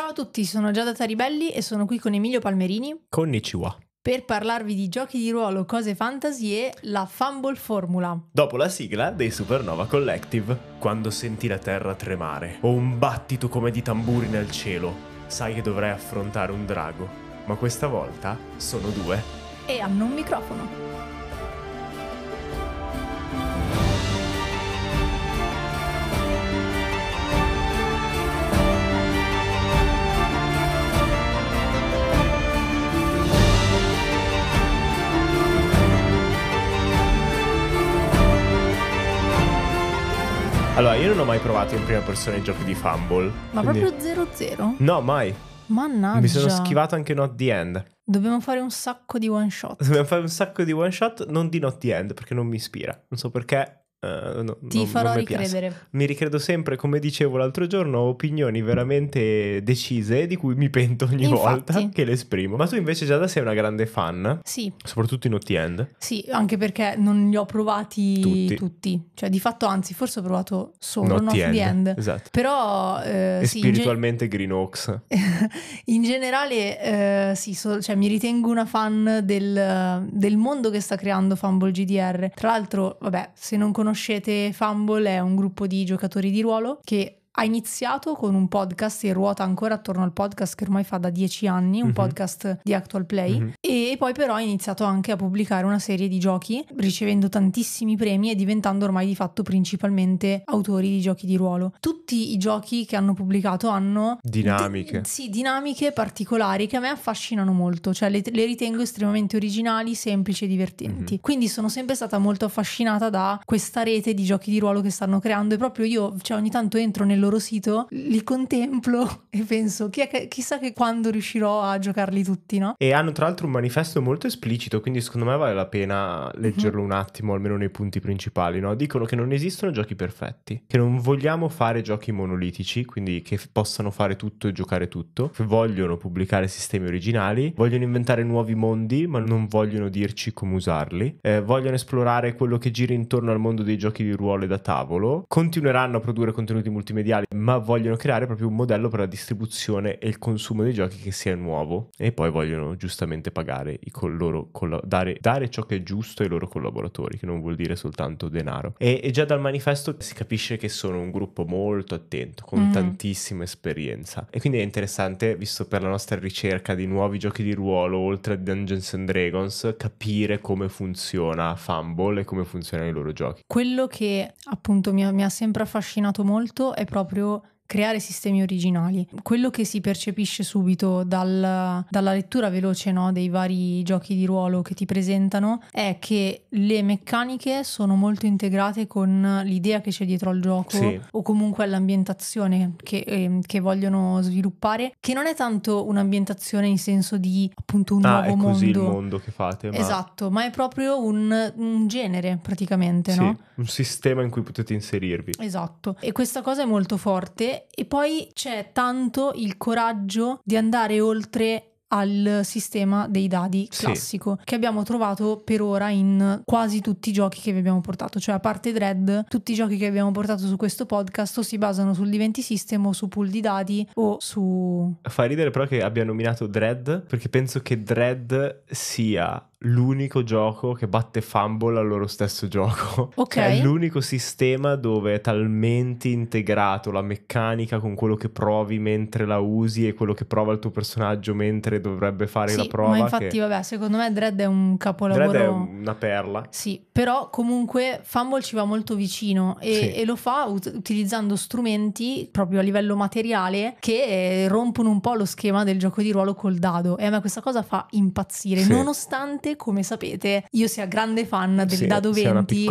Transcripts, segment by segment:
Ciao a tutti, sono Giada Taribelli e sono qui con Emilio Palmerini. Con Konnichiwa. Per parlarvi di giochi di ruolo, cose fantasy e la Fumble Formula. Dopo la sigla dei Supernova Collective. Quando senti la terra tremare o un battito come di tamburi nel cielo, sai che dovrai affrontare un drago. Ma questa volta sono due. E hanno un microfono. Allora, io non ho mai provato in prima persona i giochi di Fumble. Ma quindi... proprio 0-0? No, mai. Mannaggia. Mi sono schivato anche Not the End. Dobbiamo fare un sacco di one shot. Dobbiamo fare un sacco di one shot, non di Not the End, perché non mi ispira. Non so perché, Uh, no, Ti non, farò non mi ricredere. Piace. Mi ricredo sempre, come dicevo l'altro giorno, ho opinioni veramente decise di cui mi pento ogni Infatti. volta che le esprimo. Ma tu invece già da sei una grande fan. Sì. Soprattutto in Hot End. Sì, anche perché non li ho provati tutti. tutti. Cioè di fatto anzi, forse ho provato solo Not, not end. End. Esatto. Però... Eh, e sì, spiritualmente in ge- Green Oaks. in generale eh, sì, so, cioè, mi ritengo una fan del, del, mondo che sta creando Fumble GDR. Tra l'altro, vabbè, se non conosco conoscete, Fumble è un gruppo di giocatori di ruolo che ha iniziato con un podcast e ruota ancora attorno al podcast che ormai fa da dieci anni, un mm-hmm. podcast di Actual Play, mm-hmm. e poi però ha iniziato anche a pubblicare una serie di giochi, ricevendo tantissimi premi e diventando ormai di fatto principalmente autori di giochi di ruolo. Tutti i giochi che hanno pubblicato hanno dinamiche. D- sì, dinamiche particolari che a me affascinano molto, cioè le, le ritengo estremamente originali, semplici e divertenti. Mm-hmm. Quindi sono sempre stata molto affascinata da questa rete di giochi di ruolo che stanno creando e proprio io, cioè ogni tanto entro nel nel loro sito, li contemplo e penso che, chissà che quando riuscirò a giocarli tutti, no? E hanno tra l'altro un manifesto molto esplicito, quindi secondo me vale la pena mhm. leggerlo mm-hmm. un attimo, almeno nei punti principali, no? Dicono che non esistono giochi perfetti, che non vogliamo fare giochi monolitici, quindi che f- possano fare tutto e giocare tutto, che vogliono pubblicare sistemi originali, vogliono inventare nuovi mondi, ma non vogliono dirci come usarli, eh, vogliono esplorare quello che gira intorno al mondo dei giochi di ruolo e da tavolo, continueranno a produrre contenuti multimediali, mediali, ma vogliono creare proprio un modello per la distribuzione e il consumo dei giochi che sia nuovo e poi vogliono giustamente pagare i col- loro collo- dare, dare, ciò che è giusto ai loro collaboratori, che non vuol dire soltanto denaro. E, e già dal manifesto si capisce che sono un gruppo molto attento, con mm. tantissima esperienza. E quindi è interessante, visto per la nostra ricerca di nuovi giochi di ruolo, oltre a Dungeons and Dragons, capire come funziona Fumble e come funzionano i loro giochi. Quello che appunto mi ha, mi ha sempre affascinato molto è proprio proprio creare sistemi originali. Quello che si percepisce subito dal, dalla lettura veloce no, dei vari giochi di ruolo che ti presentano è che le meccaniche sono molto integrate con l'idea che c'è dietro al gioco sì. o comunque all'ambientazione che, eh, che, vogliono sviluppare, che non è tanto un'ambientazione in senso di appunto un ah, nuovo mondo. Ah, è così mondo. il mondo che fate. Ma... Esatto, ma è proprio un, un genere praticamente, sì, no? un sistema in cui potete inserirvi. Esatto, e questa cosa è molto forte e, poi c'è tanto il coraggio di andare oltre al sistema dei dadi classico sì. che abbiamo trovato per ora in quasi tutti i giochi che vi abbiamo portato, cioè a parte Dread, tutti i giochi che abbiamo portato su questo podcast o si basano sul D20 System o su pool di dadi o su... Fa ridere però che abbia nominato Dread perché penso che Dread sia l'unico gioco che batte Fumble al loro stesso gioco. Ok. Cioè, è l'unico sistema dove è talmente integrato la meccanica con quello che provi mentre la usi e quello che prova il tuo personaggio mentre dovrebbe fare sì, la prova. Ma infatti, che... vabbè, secondo me Dread è un capolavoro. Dread è una perla. Sì, però comunque Fumble ci va molto vicino e, sì. e lo fa ut- utilizzando strumenti proprio a livello materiale che eh, rompono un po' lo schema del gioco di ruolo col dado. E a me questa cosa fa impazzire, sì. nonostante parte, come sapete, io sia grande fan del sì, dado 20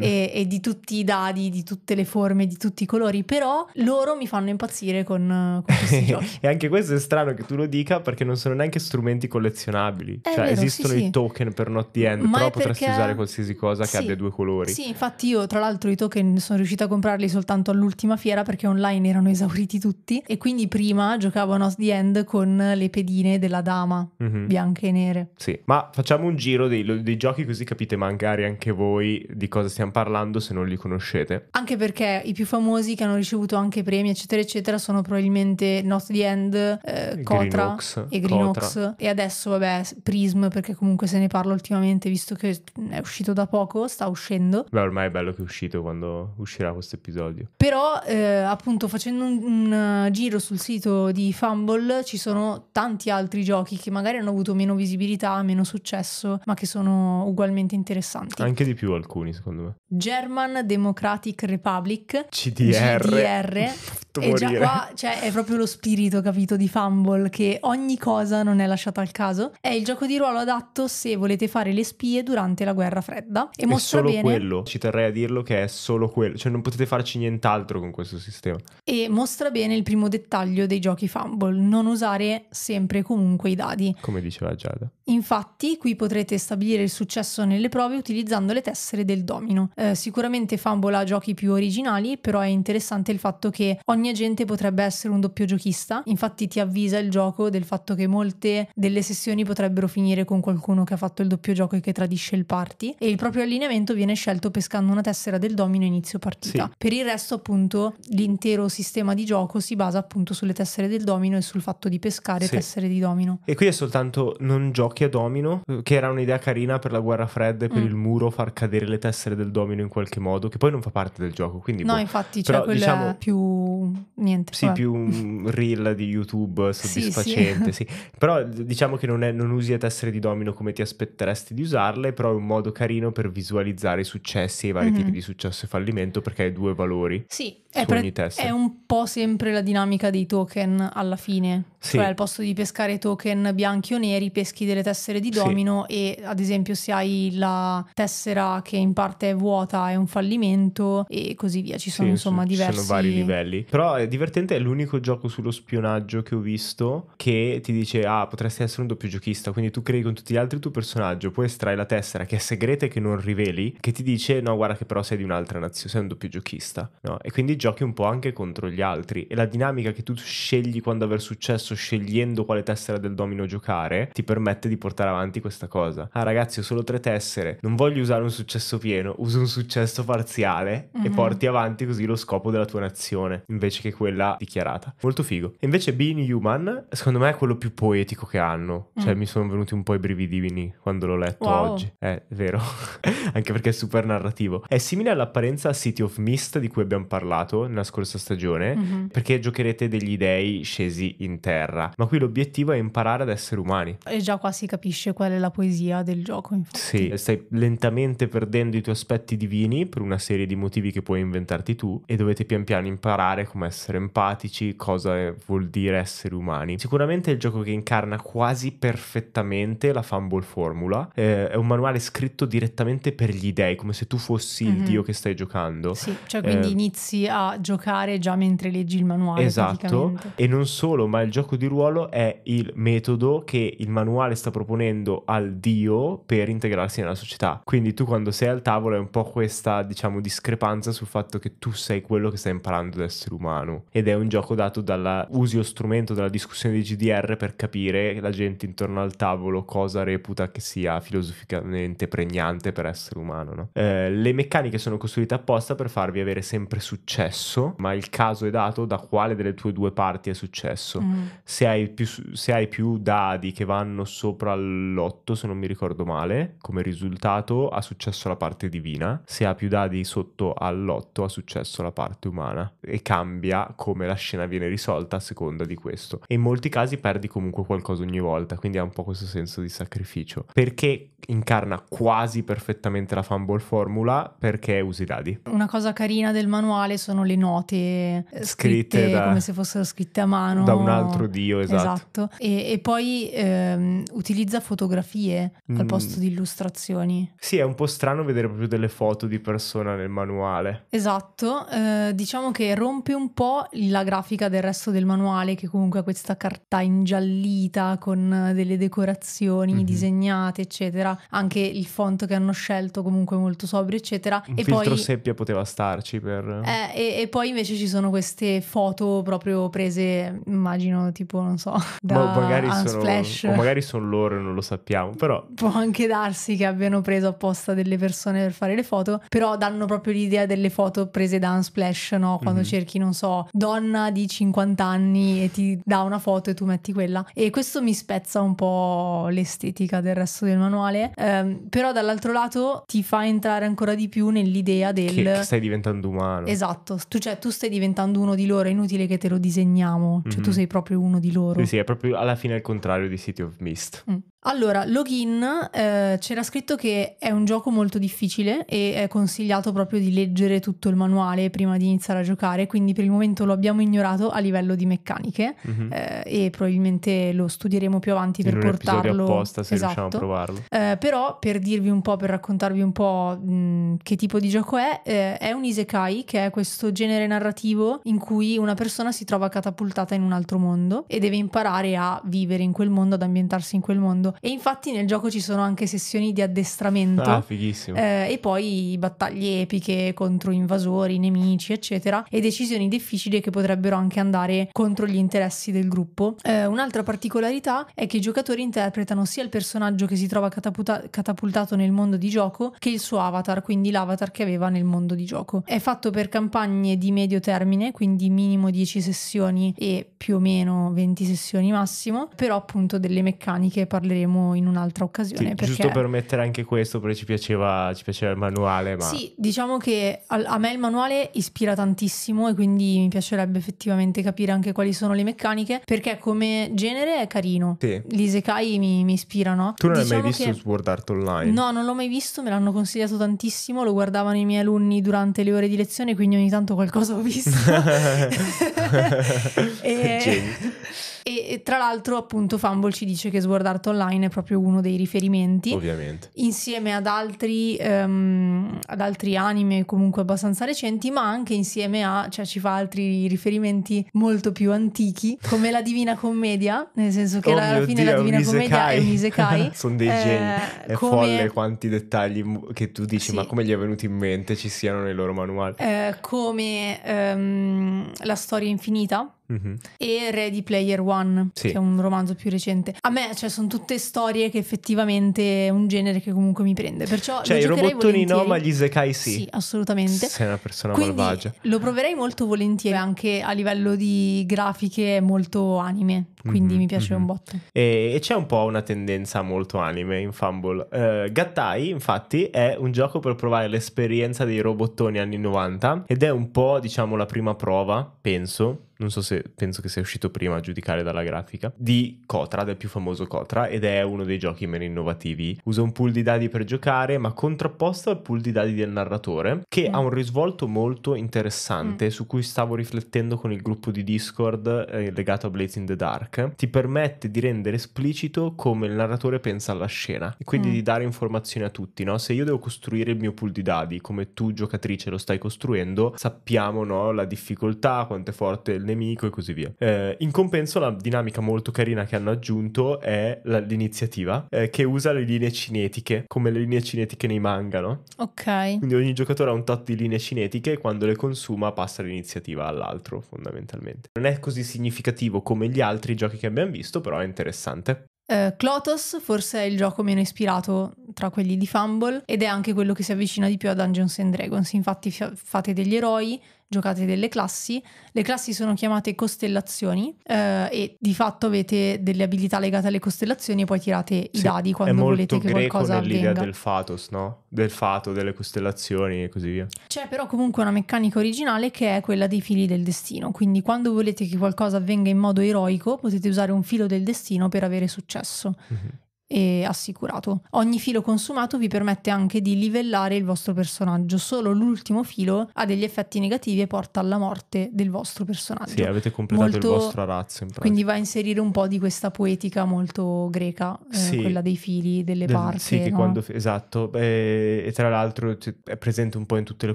e, e, di tutti i dadi, di tutte le forme, di tutti i colori, però loro mi fanno impazzire con, con questi giochi. e anche questo è strano che tu lo dica perché non sono neanche strumenti collezionabili, è cioè vero, esistono sì, i sì. token per Not The End, Ma però potresti perché... usare qualsiasi cosa che abbia due colori. Sì, infatti io tra l'altro i token sono riuscita a comprarli soltanto all'ultima fiera perché online erano esauriti tutti e quindi prima giocavo a Not The End con le pedine della dama mm-hmm. bianche e nere. Sì, ma facciamo facciamo un giro dei, dei, giochi così capite magari anche voi di cosa stiamo parlando se non li conoscete. Anche perché i più famosi che hanno ricevuto anche premi eccetera eccetera sono probabilmente Not The End, eh, Cotra Greenox, e Greenox e adesso vabbè Prism perché comunque se ne parla ultimamente visto che è uscito da poco, sta uscendo. Beh ormai è bello che è uscito quando uscirà questo episodio. Però eh, appunto facendo un, un eh, giro sul sito di Fumble ci sono tanti altri giochi che magari hanno avuto meno visibilità, meno successo successo, ma che sono ugualmente interessanti. Anche di più alcuni, secondo me. German Democratic Republic. CDR. CDR. e morire. già qua cioè, è proprio lo spirito, capito, di Fumble, che ogni cosa non è lasciata al caso. È il gioco di ruolo adatto se volete fare le spie durante la guerra fredda. E, e mostra solo bene... quello, ci terrei a dirlo che è solo quello, cioè non potete farci nient'altro con questo sistema. E mostra bene il primo dettaglio dei giochi Fumble, non usare sempre e comunque i dadi. Come diceva Giada. Infatti, qui potrete stabilire il successo nelle prove utilizzando le tessere del domino. Eh, sicuramente Fumble ha giochi più originali, però è interessante il fatto che ogni agente potrebbe essere un doppio giochista. Infatti, ti avvisa il gioco del fatto che molte delle sessioni potrebbero finire con qualcuno che ha fatto il doppio gioco e che tradisce il party. E il proprio allineamento viene scelto pescando una tessera del domino inizio partita. Sì. Per il resto, appunto, l'intero sistema di gioco si basa appunto sulle tessere del domino e sul fatto di pescare sì. tessere di domino. E qui è soltanto non giochi a Domino, eh, che era un'idea carina per la guerra fredda e per mm. il muro far cadere le tessere del domino in qualche modo, che poi non fa parte del gioco. Quindi, no, boh. infatti, cioè, quella diciamo, più niente. Sì, vabbè. più un reel di YouTube soddisfacente. Sì, sì. sì. Però diciamo che non, è, non usi le tessere di domino come ti aspetteresti di usarle, però è un modo carino per visualizzare i successi e i vari mm-hmm. tipi di successo e fallimento perché hai due valori. Sì, è eh, pre- ogni test. È un po' sempre la dinamica dei token alla fine. Sì. Cioè, al posto di pescare token bianchi o neri, peschi delle tessere di domino sì. e ad esempio se hai la tessera che in parte è vuota è un fallimento e così via. Ci sono sì, insomma ci diversi... Sono vari livelli. Però è divertente, è l'unico gioco sullo spionaggio che ho visto che ti dice, ah, potresti essere un doppio giochista, quindi tu crei con tutti gli altri il tuo personaggio, poi estrai la tessera che è segreta e che non riveli, che ti dice, no, guarda che però sei di un'altra nazione, sei un doppio giochista. No? E quindi giochi un po' anche contro gli altri e la dinamica che tu scegli quando aver successo scegliendo quale tessera del domino giocare ti permette di portare avanti questa cosa. Ah ragazzi ho solo tre tessere, non voglio usare un successo pieno, uso un successo parziale mm-hmm. e mhm. porti avanti così lo scopo della tua nazione invece che quella dichiarata. Molto figo. E invece Being Human secondo me è quello più poetico che hanno, cioè mm. mi sono venuti un po' i brividini quando l'ho letto wow. oggi. Eh, è vero, anche perché è super narrativo. È simile all'apparenza a City of Mist di cui abbiamo parlato giocato nella scorsa stagione, mm-hmm. perché giocherete degli dei scesi in terra. Ma qui l'obiettivo è imparare ad essere umani. E già qua si capisce qual è la poesia del gioco, infatti. Sì, stai lentamente perdendo i tuoi aspetti divini per una serie di motivi che puoi inventarti tu e dovete pian piano imparare come essere empatici, cosa vuol dire essere umani. Sicuramente è il gioco che incarna quasi perfettamente la fumble formula. Eh, è un manuale scritto direttamente per gli dei, come se tu fossi mm-hmm. il mhm. dio che stai giocando. Sì, cioè quindi eh, inizi a giocare già mentre leggi il manuale. Esatto, e non solo, ma il gioco di ruolo è il metodo che il manuale sta proponendo al dio per integrarsi nella società. Quindi tu quando sei al tavolo è un po' questa, diciamo, discrepanza sul fatto che tu sei quello che stai imparando ad essere umano. Ed è un gioco dato dalla usi o strumento della discussione di GDR per capire la gente intorno al tavolo cosa reputa che sia filosoficamente pregnante per essere umano. No? Eh, le meccaniche sono costruite apposta per farvi avere sempre successo successo, ma il caso è dato da quale delle tue due parti è successo. Mm. Se, hai più, se hai più dadi che vanno sopra l'8, se non mi ricordo male, come risultato ha successo la parte divina, se ha più dadi sotto all'8 ha successo la parte umana e cambia come la scena viene risolta a seconda di questo. E in molti casi perdi comunque qualcosa ogni volta, quindi ha un po' questo senso di sacrificio. Perché incarna quasi perfettamente la fumble formula? Perché usi dadi. Una cosa carina del manuale sono sono le note eh, scritte, scritte da, come se fossero scritte a mano. Da un altro dio, esatto. esatto. E, e, poi ehm, utilizza fotografie al mm. posto di illustrazioni. Sì, è un po' strano vedere proprio delle foto di persona nel manuale. Esatto, eh, diciamo che rompe un po' la grafica del resto del manuale che comunque ha questa carta ingiallita con eh, delle decorazioni mm-hmm. disegnate, eccetera. Anche il font che hanno scelto comunque molto sobrio, eccetera. Un e filtro poi... seppia poteva starci per... Eh, e, poi invece ci sono queste foto proprio prese, immagino, tipo, non so, da Ma magari Unsplash. sono, O magari sono loro e non lo sappiamo, però... Può anche darsi che abbiano preso apposta delle persone per fare le foto, però danno proprio l'idea delle foto prese da Unsplash, no? Quando mm-hmm. cerchi, non so, donna di 50 anni e ti dà una foto e tu metti quella. E questo mi spezza un po' l'estetica del resto del manuale, ehm, però dall'altro lato ti fa entrare ancora di più nell'idea del... Che, che stai diventando umano. Esatto tu, cioè, tu, stai diventando uno di loro, è inutile che te lo disegniamo, cioè mm-hmm. tu mhm. sei proprio uno di loro. Sì, sì, è proprio alla fine il contrario di City of Mist. Mm. Allora, Login eh, c'era scritto che è un gioco molto difficile e è consigliato proprio di leggere tutto il manuale prima di iniziare a giocare, quindi per il momento lo abbiamo ignorato a livello di meccaniche mm-hmm. eh, e probabilmente lo studieremo più avanti In per portarlo apposta se esatto. riusciamo a esatto. provarlo. Eh, però per dirvi un po', per raccontarvi un po' mh, che tipo di gioco è, eh, è un isekai che è questo genere narrativo in cui una persona si trova catapultata in un altro mondo e deve imparare a vivere in quel mondo, ad ambientarsi in quel mondo e infatti nel gioco ci sono anche sessioni di addestramento. Ah, fighissimo. Eh, e poi battaglie epiche contro invasori, nemici, eccetera. E decisioni difficili che potrebbero anche andare contro gli interessi del gruppo. Eh, un'altra particolarità è che i giocatori interpretano sia il personaggio che si trova cataputa- catapultato nel mondo di gioco che il suo avatar, quindi l'avatar che aveva nel mondo di gioco. È fatto per campagne di medio termine, quindi minimo 10 sessioni e più o meno 20 sessioni massimo, però appunto delle meccaniche parleremo parleremo in un'altra occasione. Sì, perché... Giusto per mettere anche questo, perché ci piaceva, ci piaceva il manuale. Ma... Sì, diciamo che a, a, me il manuale ispira tantissimo e quindi mi piacerebbe effettivamente capire anche quali sono le meccaniche, perché come genere è carino. Sì. Gli isekai mi, mi ispirano. Tu non diciamo hai mai diciamo visto che... Sword Art Online? No, non l'ho mai visto, me l'hanno consigliato tantissimo, lo guardavano i miei alunni durante le ore di lezione, quindi ogni tanto qualcosa ho visto. e... Genius. E, tra l'altro, appunto, Fumble ci dice che Sword Art Online è proprio uno dei riferimenti. Ovviamente. Insieme ad altri, um, ad altri anime comunque abbastanza recenti, ma anche insieme a, cioè ci fa altri riferimenti molto più antichi, come la Divina Commedia, nel senso che oh alla fine Dio, la Divina Commedia è un isekai. Sono dei eh, geni, è come... folle quanti dettagli che tu dici, sì. ma come gli è venuto in mente ci siano nei loro manuali. Eh, come um, la storia infinita Mm-hmm. e Ready Player One, sì. che è un romanzo più recente. A me, cioè, sono tutte storie che effettivamente è un genere che comunque mi prende. Perciò cioè, i robottoni no, ma gli isekai sì. Sì, assolutamente. Sei una persona Quindi, malvagia. Lo proverei molto volentieri, anche a livello di grafiche molto anime. Quindi mm-hmm, mi piace mm-hmm. un botto. E, e, c'è un po' una tendenza molto anime in Fumble. Uh, Gattai, infatti, è un gioco per provare l'esperienza dei robottoni anni 90 ed è un po', diciamo, la prima prova, penso, non so se penso che sia uscito prima a giudicare dalla grafica, di Cotra, del più famoso Cotra, ed è uno dei giochi meno innovativi. Usa un pool di dadi per giocare, ma contrapposto al pool di dadi del narratore, che mm. ha un risvolto molto interessante mm. su cui stavo riflettendo con il gruppo di Discord eh, legato a Blades in the Dark. Ti permette di rendere esplicito come il narratore pensa alla scena e quindi mm. di dare informazioni a tutti, no? Se io devo costruire il mio pool di dadi, come tu giocatrice lo stai costruendo, sappiamo, no, la difficoltà, quanto è forte il nemico e così via. Eh, in compenso la dinamica molto carina che hanno aggiunto è la, l'iniziativa eh, che usa le linee cinetiche, come le linee cinetiche nei manga, no? Ok. Quindi ogni giocatore ha un tot di linee cinetiche e quando le consuma passa l'iniziativa all'altro fondamentalmente. Non è così significativo come gli altri giochi che abbiamo visto, però è interessante. Uh, Clotos forse è il gioco meno ispirato tra quelli di Fumble ed è anche quello che si avvicina di più a Dungeons and Dragons, infatti f- fate degli eroi, giocate delle classi. Le classi sono chiamate costellazioni eh, e di fatto avete delle abilità legate alle costellazioni e poi tirate sì, i dadi quando volete che qualcosa avvenga. È l'idea del fatos, no? Del fato, delle costellazioni e così via. C'è però comunque una meccanica originale che è quella dei fili del destino, quindi quando volete che qualcosa avvenga in modo eroico potete usare un filo del destino per avere successo. Mm-hmm e assicurato. Ogni filo consumato vi permette anche di livellare il vostro personaggio, solo l'ultimo filo ha degli effetti negativi e porta alla morte del vostro personaggio. Sì, avete completato molto... il vostro razzo. quindi va a inserire un po' di questa poetica molto greca, eh, sì, quella dei fili, delle parti. Sì, no? quando, esatto, e, eh, e tra l'altro è presente un po' in tutte le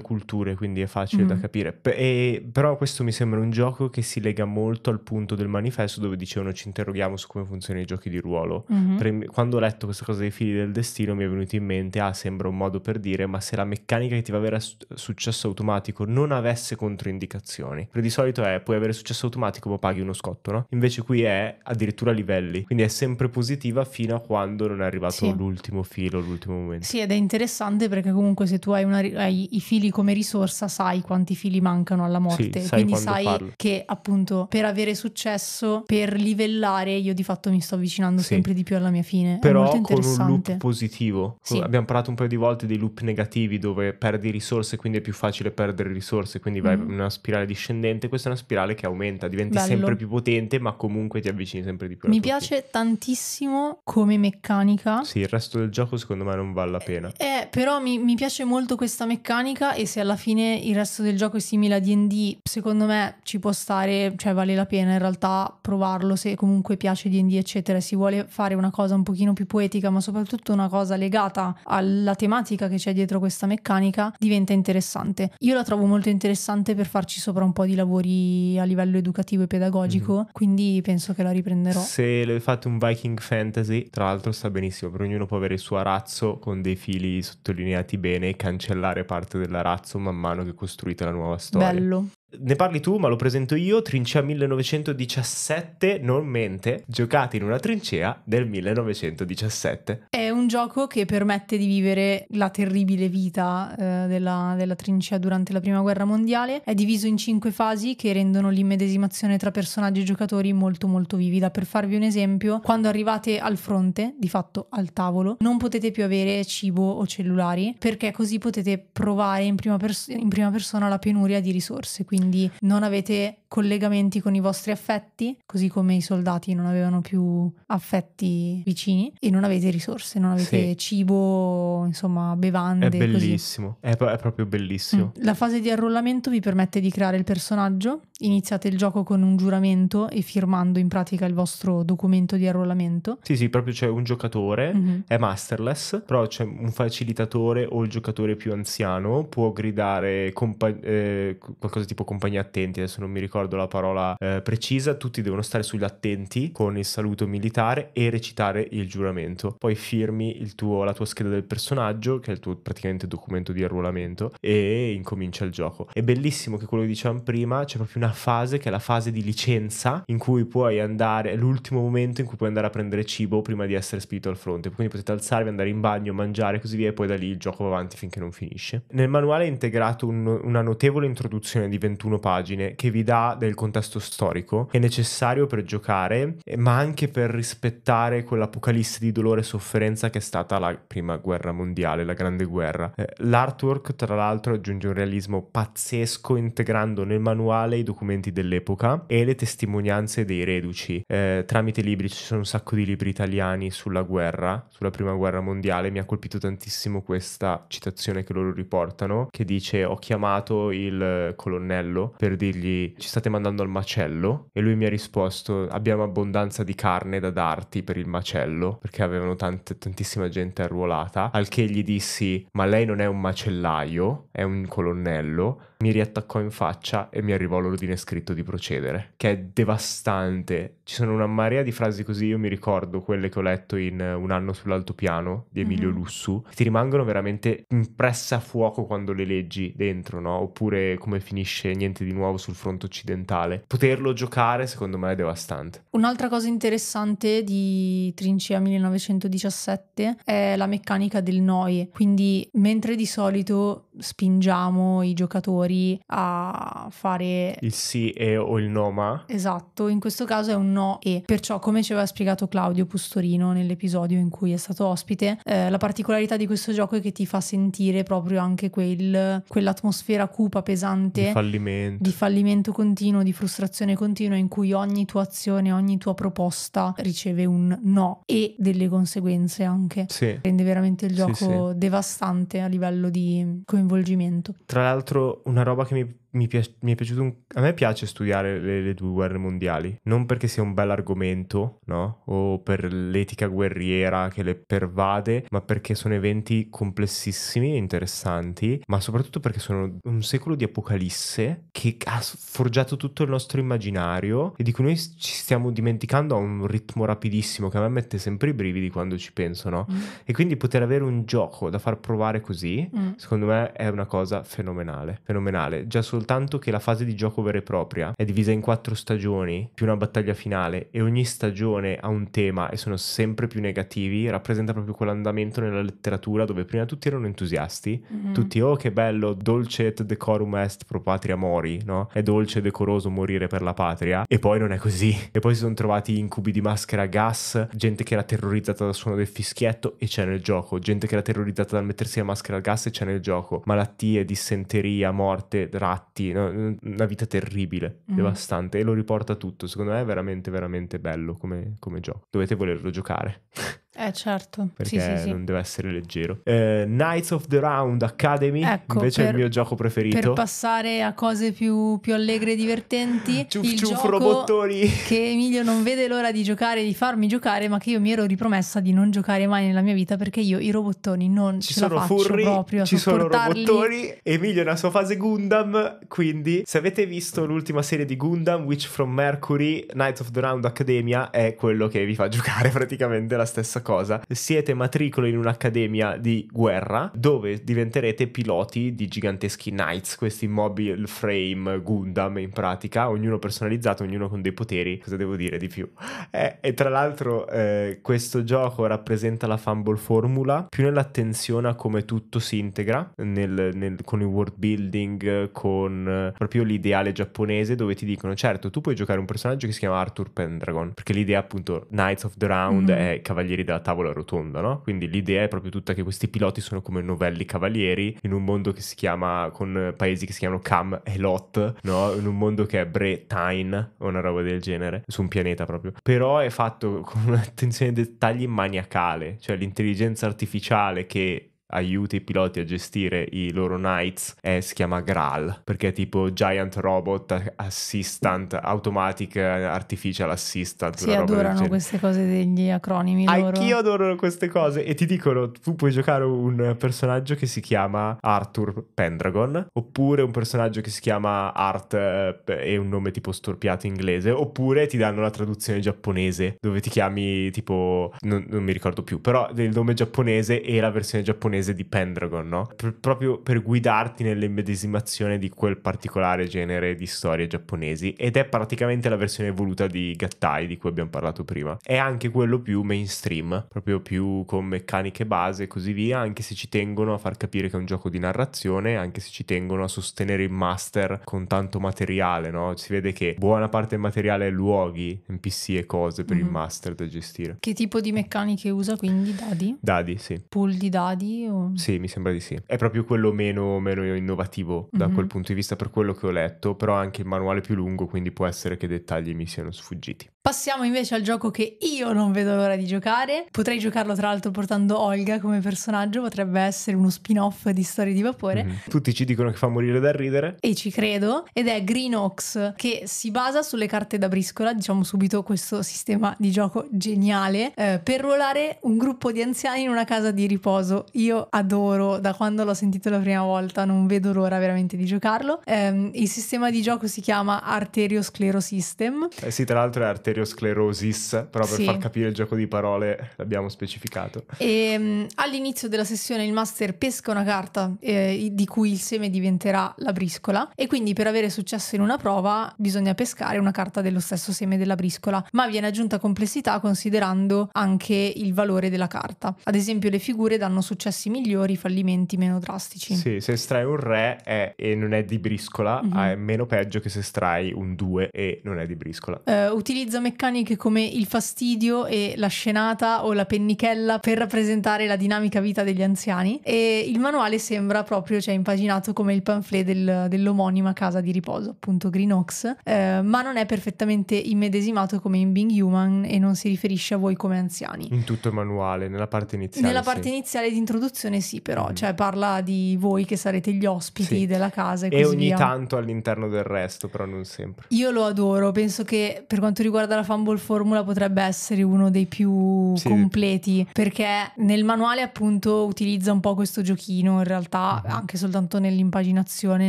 culture, quindi è facile mm. da capire. E, però questo mi sembra un gioco che si lega molto al punto del manifesto dove dicevano oh, ci interroghiamo su come funzionano i giochi di ruolo. Mm-hmm. Pre- quando ho letto questa cosa dei fili del destino mi è venuto in mente, ah sembra un modo per dire, ma se la meccanica che ti va a avere successo automatico non avesse controindicazioni, perché di solito è puoi avere successo automatico ma paghi uno scotto, no? Invece qui è addirittura livelli, quindi è sempre positiva fino a quando non è arrivato sì. l'ultimo filo, l'ultimo momento. Sì, ed è interessante perché comunque se tu hai, una, hai i fili come risorsa sai quanti fili mancano alla morte, sì, sai quindi sai farlo. che appunto per avere successo, per livellare, io di fatto mi sto avvicinando sì. sempre di più alla mia fine bene, però con un loop positivo. Sì. Abbiamo parlato un paio di volte dei loop negativi dove perdi risorse, quindi è più facile perdere risorse, quindi vai mm. in una spirale discendente. Questa è una spirale che aumenta, diventi Bello. sempre più potente, ma comunque ti avvicini sempre di più. Mi piace tantissimo come meccanica. Sì, il resto del gioco secondo me non vale la eh, pena. Eh, però mi, mi piace molto questa meccanica e se alla fine il resto del gioco è simile a DD, secondo me ci può stare, cioè vale la pena in realtà provarlo se comunque piace DD eccetera, si vuole fare una cosa un pochino pochino più poetica, ma soprattutto una cosa legata alla tematica che c'è dietro questa meccanica, diventa interessante. Io la trovo molto interessante per farci sopra un po' di lavori a livello educativo e pedagogico, mm-hmm. quindi penso che la riprenderò. Se lo fate un Viking Fantasy, tra l'altro sta benissimo, per ognuno può avere il suo arazzo con dei fili sottolineati bene e cancellare parte dell'arazzo man mano che costruite la nuova storia. Bello. Ne parli tu, ma lo presento io, Trincea 1917, non mente, giocati in una trincea del 1917. È un gioco che permette di vivere la terribile vita eh, della, della, trincea durante la Prima Guerra Mondiale. È diviso in cinque fasi che rendono l'immedesimazione tra personaggi e giocatori molto molto vivida. Per farvi un esempio, quando arrivate al fronte, di fatto al tavolo, non potete più avere cibo o cellulari perché così potete provare in prima, pers- in prima persona la penuria di risorse. Quindi quindi non avete collegamenti con i vostri affetti, così come i soldati non avevano più affetti vicini e non avete risorse, non avete sì. cibo, insomma, bevande. È bellissimo, è, è, proprio bellissimo. Mm. La fase di arrollamento vi permette di creare il personaggio, iniziate il gioco con un giuramento e firmando in pratica il vostro documento di arrollamento. Sì, sì, proprio c'è un giocatore, mm-hmm. è masterless, però c'è un facilitatore o il giocatore più anziano, può gridare compa- eh, qualcosa tipo compagnia attenti, adesso non mi ricordo la parola eh, precisa, tutti devono stare sugli attenti con il saluto militare e recitare il giuramento. Poi firmi tuo, la tua scheda del personaggio, che è il tuo praticamente documento di arruolamento, e incomincia il gioco. È bellissimo che quello che dicevamo prima, c'è proprio una fase che è la fase di licenza, in cui puoi andare, è l'ultimo momento in cui puoi andare a prendere cibo prima di essere spedito al fronte, quindi potete alzarvi, andare in bagno, mangiare e così via, e poi da lì il gioco va avanti finché non finisce. Nel manuale è integrato un, una notevole introduzione di 21 21 pagine che vi dà del contesto storico che è necessario per giocare, eh, ma anche per rispettare quell'apocalisse di dolore e sofferenza che è stata la prima guerra mondiale, la grande guerra. Eh, l'artwork, tra l'altro, aggiunge un realismo pazzesco integrando nel manuale i documenti dell'epoca e le testimonianze dei reduci. Eh, tramite libri ci sono un sacco di libri italiani sulla guerra, sulla prima guerra mondiale. Mi ha colpito tantissimo questa citazione che loro riportano, che dice: Ho chiamato il colonnello colonnello per dirgli ci state mandando al macello e lui mi ha risposto abbiamo abbondanza di carne da darti per il macello perché avevano tante, tantissima gente arruolata al che gli dissi ma lei non è un macellaio è un colonnello mi riattaccò in faccia e mi arrivò l'ordine scritto di procedere, che è devastante. Ci sono una marea di frasi così, io mi ricordo quelle che ho letto in eh, Un anno sull'altopiano di Emilio mm-hmm. Lussu, che ti rimangono veramente impresse a fuoco quando le leggi dentro, no? Oppure come finisce niente di nuovo sul fronte occidentale. Poterlo giocare secondo me è devastante. Un'altra cosa interessante di Trincia 1917 è la meccanica del noi, quindi mentre di solito spingiamo i giocatori genitori a fare il sì e o il no ma. Esatto, in questo caso è un no e. Perciò, come ci aveva spiegato Claudio Pustorino nell'episodio in cui è stato ospite, eh, la particolarità di questo gioco è che ti fa sentire proprio anche quel, quell'atmosfera cupa, pesante, di fallimento. di fallimento continuo, di frustrazione continua in cui ogni tua azione, ogni tua proposta riceve un no e delle conseguenze anche. Sì. Rende veramente il gioco sì, sì. devastante a livello di coinvolgimento. Tra l'altro una una roba che mi mi, piace, mi, è piaciuto un... a me piace studiare le, le, due guerre mondiali, non perché sia un bel argomento, no? O per l'etica guerriera che le pervade, ma perché sono eventi complessissimi e interessanti, ma soprattutto perché sono un secolo di apocalisse che ha forgiato tutto il nostro immaginario e di cui noi ci stiamo dimenticando a un ritmo rapidissimo che a me mette sempre i brividi quando ci penso, no? Mm. E quindi poter avere un gioco da far provare così, mm. secondo me è una cosa fenomenale, fenomenale. Già solo soltanto che la fase di gioco vera e propria è divisa in quattro stagioni più una battaglia finale e ogni stagione ha un tema e sono sempre più negativi, rappresenta proprio quell'andamento nella letteratura dove prima tutti erano entusiasti, mm-hmm. tutti oh che bello, dolce et decorum est pro patria mori, no? È dolce e decoroso morire per la patria e poi non è così. E poi si sono trovati incubi di maschera gas, gente che era terrorizzata dal suono del fischietto e c'è nel gioco, gente che era terrorizzata dal mettersi la maschera gas e c'è nel gioco, malattie, dissenteria, morte, ratti fatti, no? una vita terribile, mm. devastante, e lo riporta tutto. Secondo me è veramente, veramente bello come, come gioco. Dovete volerlo giocare. Eh certo, perché sì, sì, non deve essere leggero. Eh, Knights of the Round Academy ecco, invece per, è il mio gioco preferito. Per passare a cose più, più allegre e divertenti, ciuf, il ciuf, robottoni. che Emilio non vede l'ora di giocare, di farmi giocare, ma che io mi ero ripromessa di non giocare mai nella mia vita perché io i robottoni non ci ce sono la faccio furry, proprio ci sono robottoni, Emilio è nella sua fase Gundam, quindi se avete visto l'ultima serie di Gundam, Witch from Mercury, Knights of the Round Academia è quello che vi fa giocare praticamente la stessa cosa cosa, siete matricoli in un'accademia di guerra dove diventerete piloti di giganteschi knights, questi mobile frame Gundam in pratica, ognuno personalizzato, ognuno con dei poteri, cosa devo dire di più? Eh, e tra l'altro eh, questo gioco rappresenta la fumble formula più nell'attenzione a come tutto si integra nel, nel, con il world building, con eh, proprio l'ideale giapponese dove ti dicono certo tu puoi giocare un personaggio che si chiama Arthur Pendragon, perché l'idea appunto Knights of the Round mm-hmm. è Cavalieri della tavola rotonda, no? Quindi l'idea è proprio tutta che questi piloti sono come novelli cavalieri in un mondo che si chiama, con paesi che si chiamano Cam e Lot, no? In un mondo che è Bretagne o una roba del genere, su un pianeta proprio. Però è fatto con un'attenzione ai dettagli maniacale, cioè l'intelligenza artificiale che aiuta i piloti a gestire i loro Knights eh, si chiama Graal, perché è tipo Giant Robot Assistant Automatic Artificial Assistant. Sì, adorano queste cose degli acronimi loro. Anch'io adoro queste cose e ti dicono, tu puoi giocare un personaggio che si chiama Arthur Pendragon, oppure un personaggio che si chiama Art e eh, un nome tipo storpiato inglese, oppure ti danno la traduzione giapponese, dove ti chiami tipo, non, non mi ricordo più, però del nome giapponese e la versione giapponese cinese di Pendragon, no? Per, proprio per guidarti nell'immedesimazione di quel particolare genere di storie giapponesi ed è praticamente la versione evoluta di Gattai di cui abbiamo parlato prima. È anche quello più mainstream, proprio più con meccaniche base e così via, anche se ci tengono a far capire che è un gioco di narrazione, anche se ci tengono a sostenere il master con tanto materiale, no? Si vede che buona parte del materiale è luoghi, NPC e cose per mm-hmm. il master da gestire. Che tipo di meccaniche usa quindi Dadi? Dadi, sì. Pool di dadi? o... Sì, mi sembra di sì. È proprio quello meno, meno innovativo da mm-hmm. quel punto di vista per quello che ho letto, però anche il manuale è più lungo, quindi può essere che dettagli mi siano sfuggiti. Passiamo invece al gioco che io non vedo l'ora di giocare. Potrei giocarlo tra l'altro portando Olga come personaggio, potrebbe essere uno spin-off di Storie di Vapore. Mm-hmm. Tutti ci dicono che fa morire dal ridere. E ci credo. Ed è Green Ox, che si basa sulle carte da briscola, diciamo subito questo sistema di gioco geniale, eh, per ruolare un gruppo di anziani in una casa di riposo. Io io adoro da quando l'ho sentito la prima volta, non vedo l'ora veramente di giocarlo. Eh, il sistema di gioco si chiama Arteriosclerosystem. System. Eh sì, tra l'altro è arteriosclerosis, però per sì. far capire il gioco di parole l'abbiamo specificato. E, ehm, all'inizio della sessione il master pesca una carta eh, di cui il seme diventerà la briscola e quindi per avere successo in una prova bisogna pescare una carta dello stesso seme della briscola, ma viene aggiunta complessità considerando anche il valore della carta. Ad esempio le figure danno successo passi migliori, fallimenti meno drastici. Sì, se estrai un re è, e non è di briscola, mm-hmm. è meno peggio che se estrai un 2 e non è di briscola. Uh, eh, utilizza meccaniche come il fastidio e la scenata o la pennichella per rappresentare la dinamica vita degli anziani e il manuale sembra proprio, cioè impaginato come il pamphlet del, dell'omonima casa di riposo, appunto Green Ox, eh, ma non è perfettamente immedesimato come in Being Human e non si riferisce a voi come anziani. In tutto il manuale, nella parte iniziale. Nella parte iniziale di introduzione introduzione sì, però, mm. cioè parla di voi che sarete gli ospiti sì. della casa e, e ogni via. tanto all'interno del resto, però non sempre. Io lo adoro, penso che per quanto riguarda la Fumble Formula potrebbe essere uno dei più sì. completi, perché nel manuale appunto utilizza un po' questo giochino in realtà, mm anche soltanto nell'impaginazione,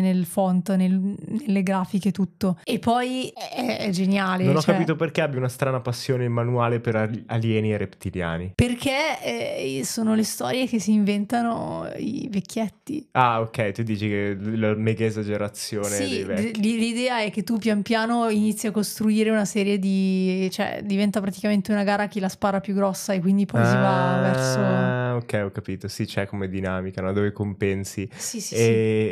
nel font, nel, nelle grafiche, tutto. E poi è, è geniale. Non cioè... ho capito perché abbia una strana passione il manuale per alieni e reptiliani. Perché eh, sono le storie che si inventano diventano i vecchietti. Ah, ok, tu dici che la mega esagerazione sì, l'idea è che tu pian piano inizi a costruire una serie di... cioè diventa praticamente una gara chi la spara più grossa e quindi poi ah. si va ah, verso ok, ho capito. Sì, c'è come dinamica, no? Dove compensi. Sì, sì, e,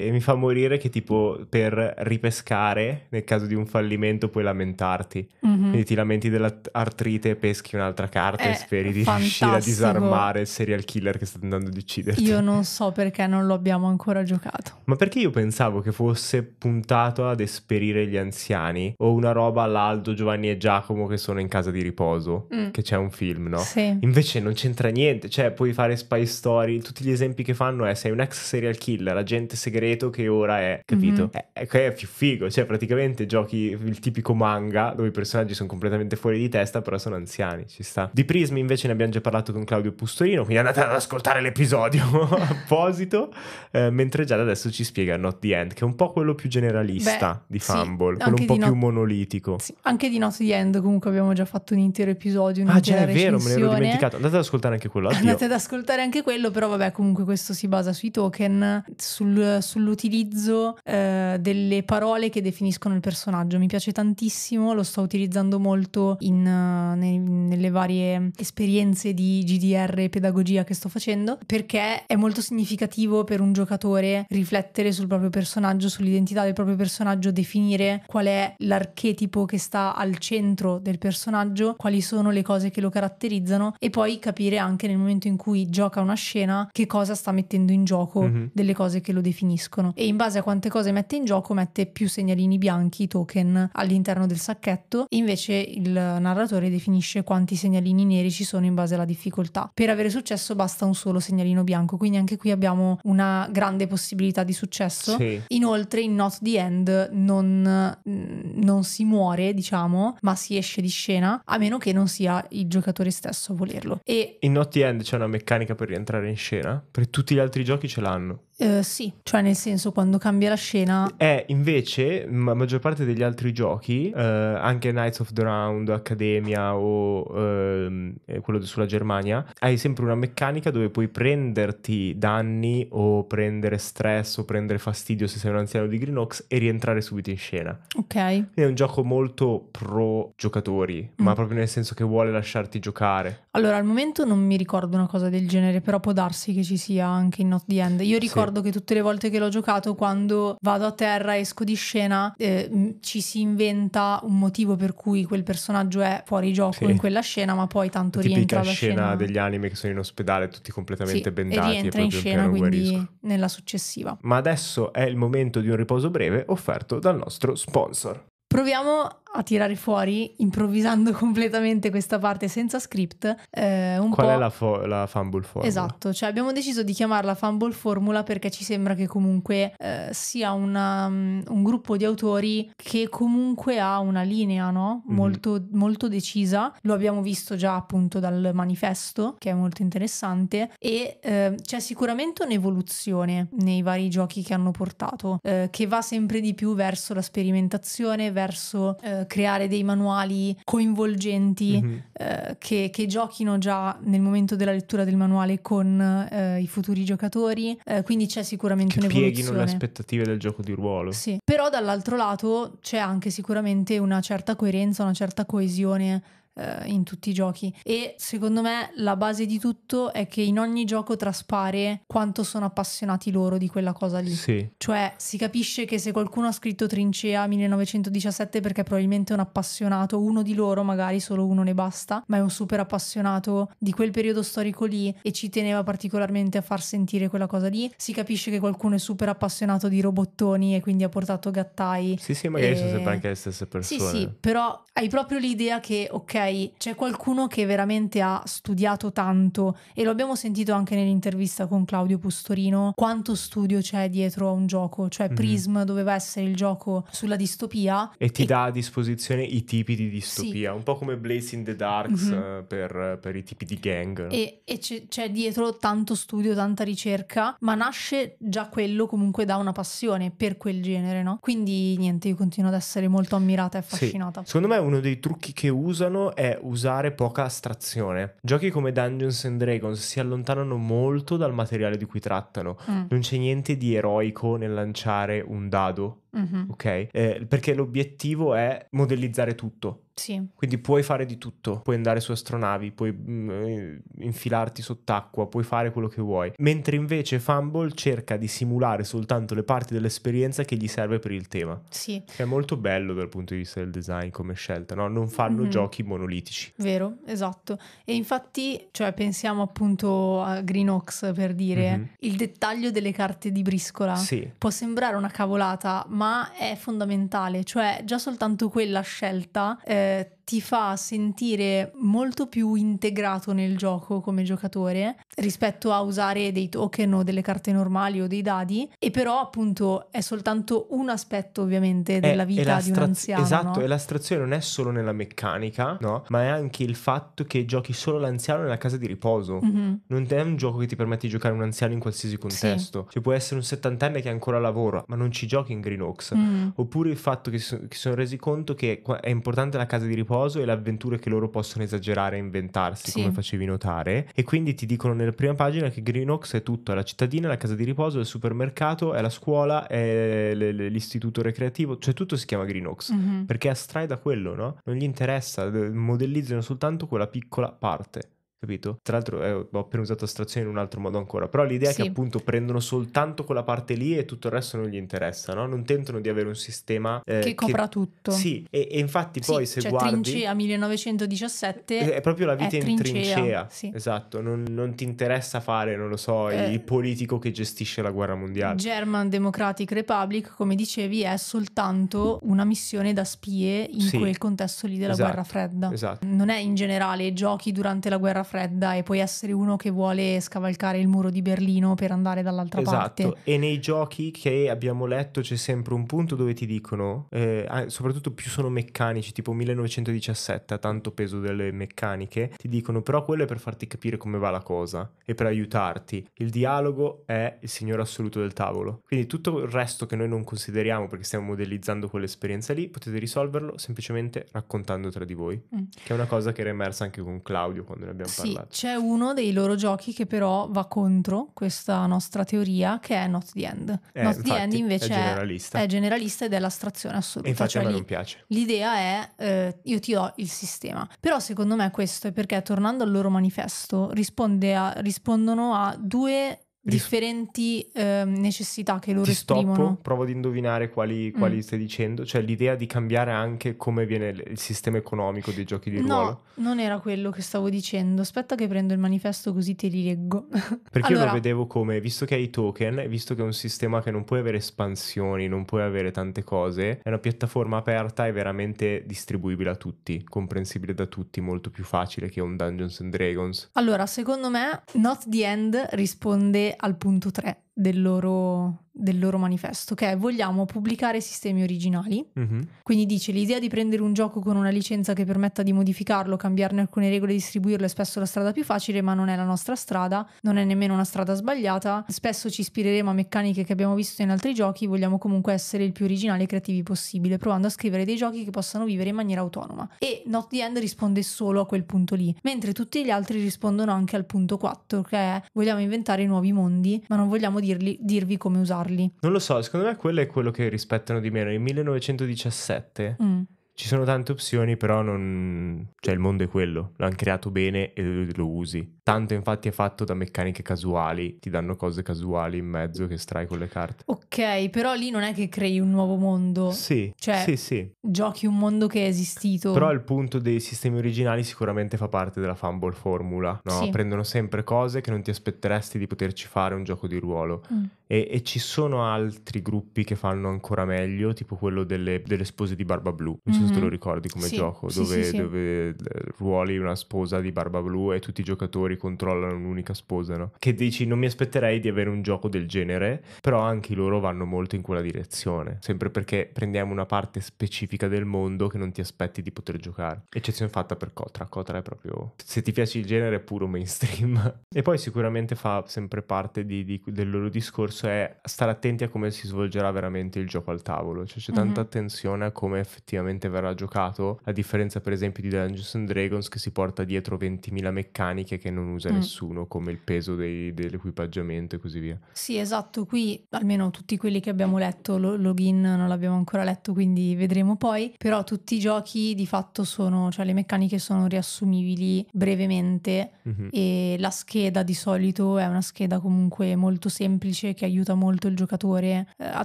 sì. e mi fa morire che tipo per ripescare, nel caso di un fallimento, puoi lamentarti. Mm-hmm. Quindi ti lamenti dell'artrite, peschi un'altra carta È e eh, speri di fantastico. riuscire a disarmare il serial killer che sta andando ad ucciderti. Io non so perché non lo abbiamo ancora giocato. Ma perché io pensavo che fosse puntato ad esperire gli anziani o una roba all'Aldo, Giovanni e Giacomo che sono in casa di riposo, mm. che c'è un film, no? Sì. Invece non c'entra niente, cioè puoi fare fare spy story, tutti gli esempi che fanno è sei un ex serial killer, agente segreto che ora è, capito? Mm-hmm. È, eh, ecco, è più figo, cioè praticamente giochi il tipico manga dove i personaggi sono completamente fuori di testa, però sono anziani, ci sta. Di Prismi invece ne abbiamo già parlato con Claudio Pustorino, quindi andate ad ascoltare l'episodio apposito, eh, mentre già da adesso ci spiega Not the End, che è un po' quello più generalista Beh, di Fumble, sì, quello un po' più monolitico. Sì, anche di Not the End comunque abbiamo già fatto un intero episodio, un'intera Ah già, è vero, me l'ero dimenticato. Andate ad ascoltare anche quello. Addio. Andate ad ascoltare valutare anche quello, però vabbè comunque questo si basa sui token, sul, sull'utilizzo eh, delle parole che definiscono il personaggio. Mi piace tantissimo, lo sto utilizzando molto in, eh, nei, nelle varie esperienze di GDR e pedagogia che sto facendo, perché è molto significativo per un giocatore riflettere sul proprio personaggio, sull'identità del proprio personaggio, definire qual è l'archetipo che sta al centro del personaggio, quali sono le cose che lo caratterizzano e poi capire anche nel momento in cui gioca una scena, che cosa sta mettendo in gioco mm-hmm. delle cose che lo definiscono. E in base a quante cose mette in gioco, mette più segnalini bianchi, token all'interno del sacchetto. Invece il narratore definisce quanti segnalini neri ci sono in base alla difficoltà. Per avere successo basta un solo segnalino bianco, quindi anche qui abbiamo una grande possibilità di successo. Sì. Inoltre in Not the End non, mm, non si muore, diciamo, ma si esce di scena, a meno che non sia il giocatore stesso a volerlo. E in Not the End c'è una meccanica meccanica per rientrare in scena, perché tutti gli altri giochi ce l'hanno. Eh, sì, cioè nel senso quando cambia la scena... È invece la maggior parte degli altri giochi, uh, anche Knights of the Round, Accademia o uh, quello sulla Germania, hai sempre una meccanica dove puoi prenderti danni o prendere stress o prendere fastidio se sei un anziano di Greenox e rientrare subito in scena. Ok. È un gioco molto pro giocatori, mm. ma proprio nel senso che vuole lasciarti giocare. Allora, al momento non mi ricordo una cosa del genere, però può darsi che ci sia anche in Not the End. Io ricordo... Sì ricordo che tutte le volte che l'ho giocato, quando vado a terra, esco di scena, eh, ci si inventa un motivo per cui quel personaggio è fuori gioco sì. in quella scena, ma poi tanto Tipica rientra la scena, scena degli anime che sono in ospedale tutti completamente sì, bendati e, e in scena, quindi nella successiva. Ma adesso è il momento di un riposo breve offerto dal nostro sponsor. Proviamo a tirare fuori, improvvisando completamente questa parte senza script, eh, un Qual po'... è la, fo- la fumble formula? Esatto, cioè abbiamo deciso di chiamarla fumble formula perché ci sembra che comunque eh, sia una, mm, un gruppo di autori che comunque ha una linea, no? Mhm. Molto, mm-hmm. molto decisa. Lo abbiamo visto già appunto dal manifesto, che è molto interessante, e eh, c'è sicuramente un'evoluzione nei vari giochi che hanno portato, eh, che va sempre di più verso la sperimentazione, verso... Eh, creare dei manuali coinvolgenti mm-hmm. eh, che, che, giochino già nel momento della lettura del manuale con eh, i futuri giocatori. Eh, quindi c'è sicuramente che un'evoluzione. Pieghino le aspettative del gioco di ruolo. Sì, però dall'altro lato c'è anche sicuramente una certa coerenza, una certa coesione eh, in tutti i giochi. E secondo me la base di tutto è che in ogni gioco traspare quanto sono appassionati loro di quella cosa lì. Sì. Cioè si capisce che se qualcuno ha scritto Trincea 1917 perché probabilmente è un appassionato, uno di loro magari solo uno ne basta, ma è un super appassionato di quel periodo storico lì e ci teneva particolarmente a far sentire quella cosa lì. Si capisce che qualcuno è super appassionato di robottoni e quindi ha portato gattai. Sì, sì, magari e... sono sempre anche le stesse persone. Sì, sì, però hai proprio l'idea che ok, c'è qualcuno che veramente ha studiato tanto e lo abbiamo sentito anche nell'intervista con Claudio Pustorino, quanto studio c'è dietro a un gioco, cioè mm-hmm. Prism doveva essere il gioco sulla distopia. E ti e... dà a disposizione i tipi di distopia, sì. un po' come Blaze in the Darks mm-hmm. per, per, i tipi di gang. E, e c'è, c'è dietro tanto studio, tanta ricerca, ma nasce già quello comunque da una passione per quel genere, no? Quindi niente, io continuo ad essere molto ammirata e affascinata. Sì. Secondo me uno dei trucchi che usano è usare poca astrazione. Giochi come Dungeons and Dragons si allontanano molto dal materiale di cui trattano. Mm. Non c'è niente di eroico nel lanciare un dado Mm-hmm. Ok? Eh, perché l'obiettivo è modellizzare tutto. Sì. Quindi puoi fare di tutto, puoi andare su astronavi, puoi mh, mm, eh, infilarti sott'acqua, puoi fare quello che vuoi. Mentre invece Fumble cerca di simulare soltanto le parti dell'esperienza che gli serve per il tema. Sì. Che è molto bello dal punto di vista del design come scelta, no? Non fanno mm-hmm. giochi monolitici. Vero, esatto. E infatti, cioè, pensiamo appunto a Green Ox per dire, mm-hmm. il dettaglio delle carte di briscola sì. può sembrare una cavolata, ma ma è fondamentale, cioè già soltanto quella scelta eh, ti fa sentire molto più integrato nel gioco come giocatore rispetto a usare dei token o delle carte normali o dei dadi e però appunto è soltanto un aspetto ovviamente della è, vita è di un anziano. Esatto, no? e l'astrazione non è solo nella meccanica, no? Ma è anche il fatto che giochi solo l'anziano nella casa di riposo. Mm-hmm. Non è un gioco che ti permette di giocare un anziano in qualsiasi contesto. Sì. Cioè può essere un settantenne che ancora lavora, ma non ci giochi in Green Oaks. mm Oppure il fatto che si sono resi conto che è importante la casa di riposo coso e le avventure che loro possono esagerare e inventarsi, sì. come facevi notare. E quindi ti dicono nella prima pagina che Green Oaks è tutto, è la cittadina, la casa di riposo, è il supermercato, è la scuola, è l- l- l'istituto recreativo, cioè tutto si chiama Green Oaks, mm-hmm. perché astrae da quello, no? Non gli interessa, modellizzano soltanto quella piccola parte capito? Tra l'altro eh, ho appena usato astrazione in un altro modo ancora, però l'idea sì. è che appunto prendono soltanto quella parte lì e tutto il resto non gli interessa, no? Non tentano di avere un sistema eh, che copra che... tutto. Sì, e, e infatti sì, poi cioè, se cioè, guardi Trincea 1917 eh, è proprio la vita in trincea, trincea. Sì. esatto, non, non, ti interessa fare, non lo so, eh, il politico che gestisce la guerra mondiale. German Democratic Republic, come dicevi, è soltanto una missione da spie in sì. quel contesto lì della esatto, guerra fredda. Esatto. Non è in generale giochi durante la guerra fredda fredda e puoi essere uno che vuole scavalcare il muro di Berlino per andare dall'altra esatto. parte. Esatto, e nei giochi che abbiamo letto c'è sempre un punto dove ti dicono, eh, soprattutto più sono meccanici, tipo 1917, tanto peso delle meccaniche, ti dicono però quello è per farti capire come va la cosa e per aiutarti. Il dialogo è il signore assoluto del tavolo. Quindi tutto il resto che noi non consideriamo perché stiamo modellizzando quell'esperienza lì, potete risolverlo semplicemente raccontando tra di voi, mm. che è una cosa che era emersa anche con Claudio quando ne abbiamo parlato. Sì, parlato. c'è uno dei loro giochi che però va contro questa nostra teoria che è Not the End. Eh, Not the End invece è generalista. È, è generalista ed è l'astrazione assoluta. E infatti cioè a me lì, non piace. L'idea è eh, io ti do il sistema. Però secondo me questo è perché tornando al loro manifesto a, rispondono a due differenti eh, necessità che loro Ti esprimono. Stoppo, provo ad indovinare quali, mm. quali mm. stai dicendo, cioè l'idea di cambiare anche come viene il sistema economico dei giochi di no, ruolo. No, non era quello che stavo dicendo. Aspetta che prendo il manifesto così te li leggo. Perché allora... io lo vedevo come, visto che hai i token, visto che è un sistema che non puoi avere espansioni, non puoi avere tante cose, è una piattaforma aperta e veramente distribuibile a tutti, comprensibile da tutti, molto più facile che un Dungeons and Dragons. Allora, secondo me Not the End risponde al punto 3 del loro, del loro manifesto, che è vogliamo pubblicare sistemi originali. Mm-hmm. Quindi dice l'idea di prendere un gioco con una licenza che permetta di modificarlo, cambiarne alcune regole e distribuirlo è spesso la strada più facile, ma non è la nostra strada, non è nemmeno una strada sbagliata. Spesso ci ispireremo a meccaniche che abbiamo visto in altri giochi, vogliamo comunque essere il più originali e creativi possibile, provando a scrivere dei giochi che possano vivere in maniera autonoma. E Not the End risponde solo a quel punto lì, mentre tutti gli altri rispondono anche al punto 4, che è vogliamo inventare nuovi mondi, ma non vogliamo dirgli, dirvi come usarli. Non lo so, secondo me quello è quello che rispettano di meno. Il 1917 mm. ci sono tante opzioni, però non... cioè il mondo è quello, l'hanno creato bene e lo usi. Tanto infatti è fatto da meccaniche casuali, ti danno cose casuali in mezzo che estrai con le carte. Ok, però lì non è che crei un nuovo mondo. Sì, cioè, sì, sì. giochi un mondo che è esistito. Però il punto dei sistemi originali sicuramente fa parte della fumble formula, no? Sì. Prendono sempre cose che non ti aspetteresti di poterci fare un gioco di ruolo. Mm. E, e, ci sono altri gruppi che fanno ancora meglio, tipo quello delle, delle spose di Barba Blu. Non mm-hmm. so se te lo mm-hmm. ricordi come sì. gioco, dove, dove eh, ruoli una sposa di Barba Blu e tutti i giocatori controllano un'unica sposa, no? Che dici non mi aspetterei di avere un gioco del genere, però anche loro vanno molto in quella direzione, sempre perché prendiamo una parte specifica del mondo che non ti aspetti di poter giocare. Eccezione fatta per Cotra, Cotra è proprio se ti piace il genere è puro mainstream. e poi sicuramente fa sempre parte di, di, del loro discorso è stare attenti a come si svolgerà veramente il gioco al tavolo, cioè c'è mm-hmm. tanta mhm. attenzione a come effettivamente verrà giocato, a differenza per esempio di Dungeons and Dragons che si porta dietro 20.000 meccaniche che non non usa mm. nessuno, come il peso dei, dell'equipaggiamento e così via. Sì, esatto, qui almeno tutti quelli che abbiamo letto, lo, login non l'abbiamo ancora letto, quindi vedremo poi, però tutti i giochi di fatto sono, cioè le meccaniche sono riassumibili brevemente mm-hmm. e la scheda di solito è una scheda comunque molto semplice che aiuta molto il giocatore eh, a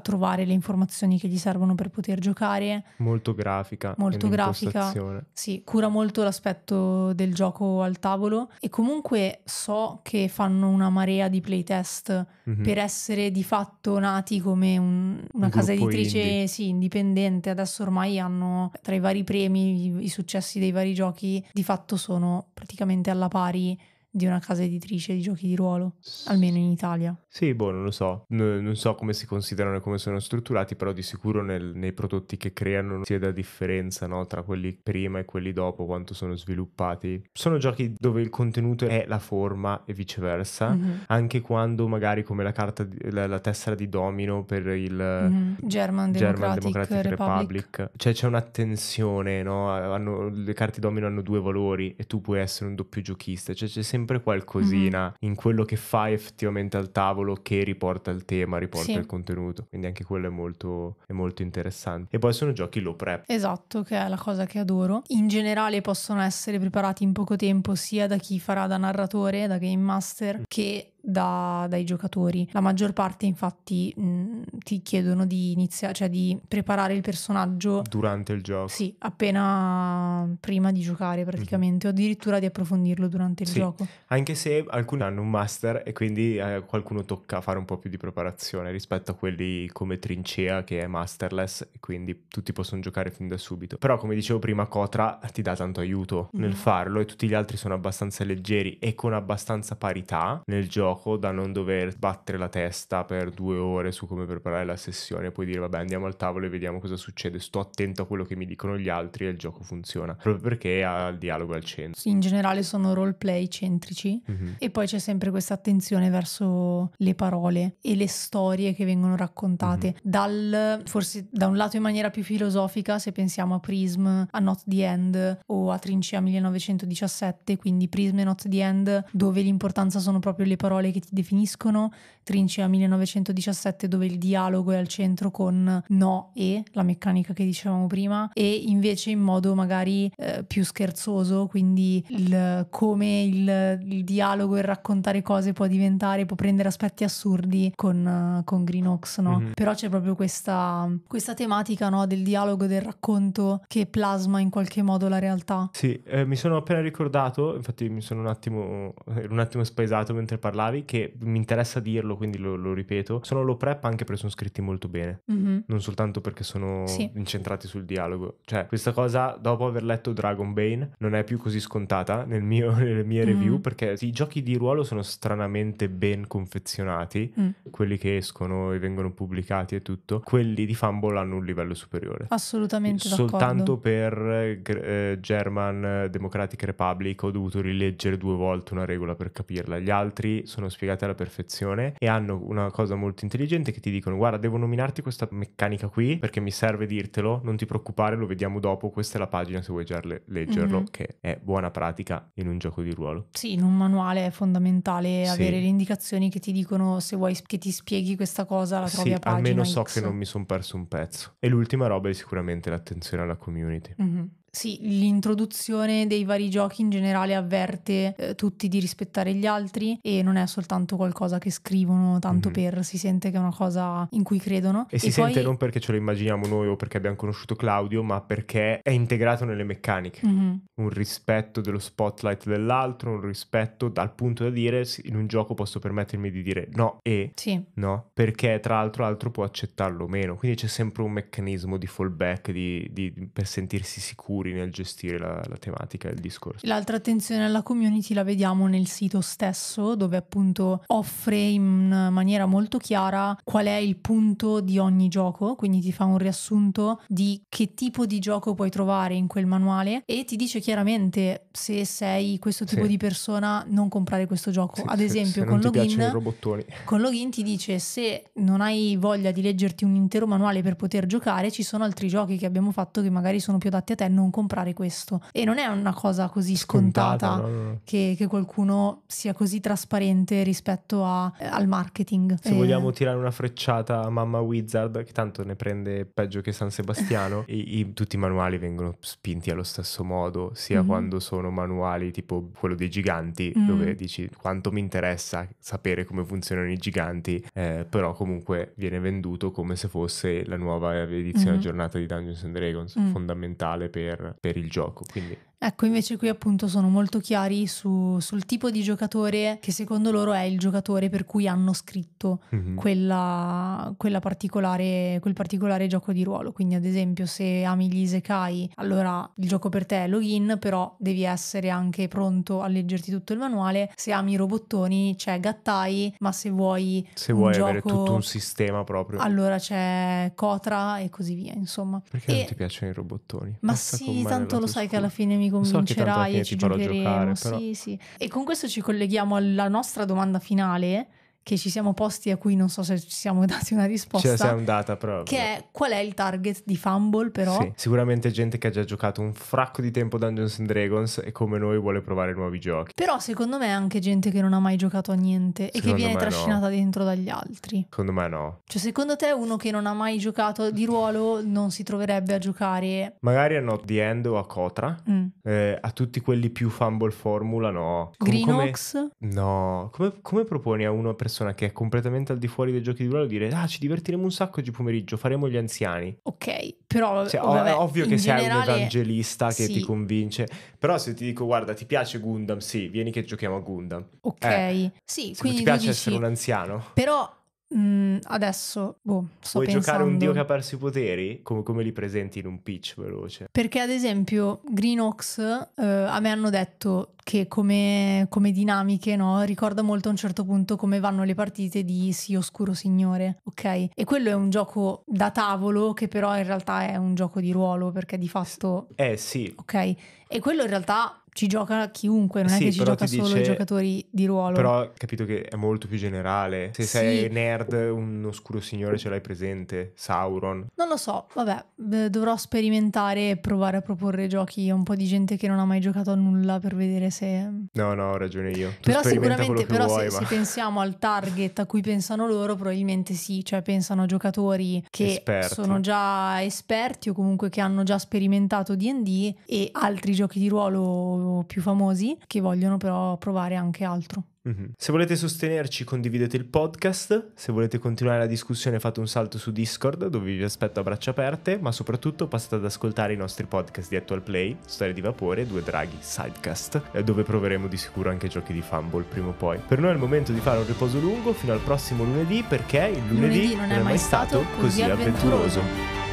trovare le informazioni che gli servono per poter giocare. Molto grafica. Molto grafica. Sì, cura molto l'aspetto del gioco al tavolo e comunque comunque so che fanno una marea di playtest mm-hmm. per essere di fatto nati come un, una un casa editrice indie. Sì, indipendente. Adesso ormai hanno tra i vari premi i, i successi dei vari giochi, di fatto sono praticamente alla pari di una casa editrice di giochi di ruolo, almeno in Italia. Sì, boh, non lo so. N- non so come si considerano e come sono strutturati, però di sicuro nel- nei prodotti che creano si è da differenza no? tra quelli prima e quelli dopo, quanto sono sviluppati. Sono giochi dove il contenuto è la forma e viceversa, mm-hmm. anche quando magari come la, carta di- la-, la tessera di domino per il mm-hmm. German, German Democratic, Democratic Republic. Republic. Cioè c'è un'attenzione, no? Hanno- le carte domino hanno due valori e tu puoi essere un doppio giochista, cioè c'è sempre sempre qualcosina mm-hmm. in quello che fai effettivamente al tavolo che riporta il tema, riporta sì. il contenuto. Quindi anche quello è molto, è molto interessante. E poi sono giochi low prep. Esatto, che è la cosa che adoro. In generale possono essere preparati in poco tempo sia da chi farà da narratore, da game master, mm. che da, dai giocatori. La maggior parte infatti mh, ti chiedono di iniziare, cioè di preparare il personaggio durante il gioco. Sì, appena prima di giocare praticamente, mm. o addirittura di approfondirlo durante il sì, gioco. Anche se alcuni hanno un master e quindi a eh, qualcuno tocca fare un po' più di preparazione rispetto a quelli come Trincea che è masterless e quindi tutti possono giocare fin da subito. Però come dicevo prima Kotra ti dà tanto aiuto mm. nel farlo e tutti gli altri sono abbastanza leggeri e con abbastanza parità nel gioco gioco da non dover battere la testa per due ore su come preparare la sessione e poi dire vabbè andiamo al tavolo e vediamo cosa succede, sto attento a quello che mi dicono gli altri e il gioco funziona, proprio perché ha il dialogo al centro. Sì, in generale sono roleplay centrici mm-hmm. e poi c'è sempre questa attenzione verso le parole e le storie che vengono raccontate, mm-hmm. dal, forse da un lato in maniera più filosofica se pensiamo a Prism, a Not the End o a Trincia 1917, quindi Prism e Not the End dove l'importanza sono proprio le parole parole che ti definiscono, Trincia 1917 dove il dialogo è al centro con no e la meccanica che dicevamo prima e invece in modo magari eh, più scherzoso, quindi il, come il, il dialogo e raccontare cose può diventare, può prendere aspetti assurdi con, con Green Ox, no? Mm-hmm. Però c'è proprio questa, questa tematica no? del dialogo, del racconto che plasma in qualche modo la realtà. Sì, eh, mi sono appena ricordato, infatti mi sono un attimo, un attimo spaesato mentre parlavo citavi, che mi interessa dirlo, quindi lo, lo ripeto, sono low prep anche perché sono scritti molto bene, mm-hmm. non soltanto perché sono sì. incentrati sul dialogo. Cioè, questa cosa, dopo aver letto Dragon Bane, non è più così scontata nel mio, nelle mie mm-hmm. review, perché i giochi di ruolo sono stranamente ben confezionati, mm. quelli che escono e vengono pubblicati e tutto, quelli di Fumble hanno un livello superiore. Assolutamente. Soltanto d'accordo. per eh, German Democratic Republic ho dovuto rileggere due volte una regola per capirla, gli altri sono sono spiegate alla perfezione e hanno una cosa molto intelligente che ti dicono guarda devo nominarti questa meccanica qui perché mi serve dirtelo, non ti preoccupare, lo vediamo dopo, questa è la pagina se vuoi già leggerlo, mm-hmm. che è buona pratica in un gioco di ruolo. Sì, in un manuale è fondamentale sì. avere le indicazioni che ti dicono se vuoi che ti spieghi questa cosa la trovi sì, a pagina almeno so X. che non mi sono perso un pezzo. E l'ultima roba è sicuramente l'attenzione alla community. Mm-hmm. Sì, l'introduzione dei vari giochi in generale avverte eh, tutti di rispettare gli altri e non è soltanto qualcosa che scrivono tanto mm-hmm. per, si sente che è una cosa in cui credono. E, e si poi... sente non perché ce lo immaginiamo noi o perché abbiamo conosciuto Claudio, ma perché è integrato nelle meccaniche. Mm-hmm. Un rispetto dello spotlight dell'altro, un rispetto dal punto da dire in un gioco posso permettermi di dire no e sì. no, perché tra l'altro l'altro può accettarlo o meno. Quindi c'è sempre un meccanismo di fallback di, di, per sentirsi sicuri sicuri nel gestire la, la tematica e il discorso. L'altra attenzione alla community la vediamo nel sito stesso, dove appunto offre in maniera molto chiara qual è il punto di ogni gioco, quindi ti fa un riassunto di che tipo di gioco puoi trovare in quel manuale e ti dice chiaramente se sei questo tipo sì. di persona non comprare questo gioco. Sì, Ad esempio, con login, con login ti dice se non hai voglia di leggerti un intero manuale per poter giocare, ci sono altri giochi che abbiamo fatto che magari sono più adatti a te, non non comprare questo. E non è una cosa così scontata, scontata no, no. Che, che, qualcuno sia così trasparente rispetto a, eh, al marketing. Se e... vogliamo eh, tirare una frecciata a Mamma Wizard, che tanto ne prende peggio che San Sebastiano, i, i, tutti i manuali vengono spinti allo stesso modo, sia mm-hmm. quando sono manuali tipo quello dei giganti, mm-hmm. dove dici quanto mi interessa sapere come funzionano i giganti, eh, però comunque viene venduto come se fosse la nuova edizione mm-hmm. aggiornata di Dungeons and Dragons, mm. fondamentale per per, per il gioco. Quindi... Ecco, invece qui appunto sono molto chiari su, sul tipo di giocatore che secondo loro è il giocatore per cui hanno scritto mm-hmm. quella, quella particolare, quel particolare gioco di ruolo. Quindi ad esempio se ami gli isekai, allora il gioco per te è login, però devi essere anche pronto a leggerti tutto il manuale. Se ami i robottoni c'è Gattai, ma se vuoi... Se vuoi gioco, avere tutto un sistema proprio. Allora c'è Kotra e così via, insomma. Perché e... non ti piacciono i robottoni? Ma Passa sì, tanto lo sai scuola. che alla fine mi mi convincerai so e ci giocheremo. Giocare, però... sì, sì. E con questo ci colleghiamo alla nostra domanda finale che ci siamo posti a cui non so se ci siamo dati una risposta. Ce la siamo data proprio. Che è qual è il target di Fumble però? Sì, sicuramente gente che ha già giocato un fracco di tempo Dungeons and Dragons e come noi vuole provare nuovi giochi. Però secondo me è anche gente che non ha mai giocato a niente secondo e che viene trascinata no. dentro dagli altri. Secondo me no. Cioè secondo te uno che non ha mai giocato di ruolo non si troverebbe a giocare? Magari a Not the End o a Cotra. Mm. Eh, a tutti quelli più Fumble Formula no. Greenox? Come... No. Come, come proponi a uno per persona che è completamente al di fuori dei giochi di ruolo dire ah ci divertiremo un sacco oggi pomeriggio, faremo gli anziani. Ok, però... Cioè, vabbè, ovvio che sei un evangelista che sì. ti convince, però se ti dico guarda ti piace Gundam, sì, vieni che giochiamo a Gundam. Ok, eh, sì, quindi... Ti piace dici, essere un anziano? Però Mm, adesso, boh, sto Vuoi pensando. giocare un dio che ha perso i poteri? Come, come, li presenti in un pitch veloce? Perché ad esempio Greenox eh, a me hanno detto che come, come dinamiche no, ricorda molto a un certo punto come vanno le partite di Sì Oscuro Signore, ok? E quello è un gioco da tavolo che però in realtà è un gioco di ruolo perché di fatto... Eh sì. Ok? E quello in realtà ci gioca chiunque, non sì, è che ci gioca solo dice, i giocatori di ruolo. Però capito che è molto più generale. Se sì. sei nerd, un oscuro signore ce l'hai presente, Sauron. Non lo so, vabbè, dovrò sperimentare e provare a proporre giochi a un po' di gente che non ha mai giocato a nulla per vedere se... No, no, ho ragione io. Tu però sicuramente, però vuoi, se, ma... se, pensiamo al target a cui pensano loro, probabilmente sì, cioè pensano a giocatori che Esperti. sono già esperti o comunque che hanno già sperimentato D&D e altri giochi di ruolo più famosi che vogliono però provare anche altro. Mhm. Se volete sostenerci condividete il podcast, se volete continuare la discussione fate un salto su Discord dove vi aspetto a braccia aperte, ma soprattutto passate ad ascoltare i nostri podcast di Actual Play, Storia di Vapore, Due Draghi, Sidecast, eh, dove proveremo di sicuro anche giochi di fumble prima o poi. Per noi è il momento di fare un riposo lungo fino al prossimo lunedì perché il lunedì, lunedì non, è non, è mai stato, così avventuroso. avventuroso.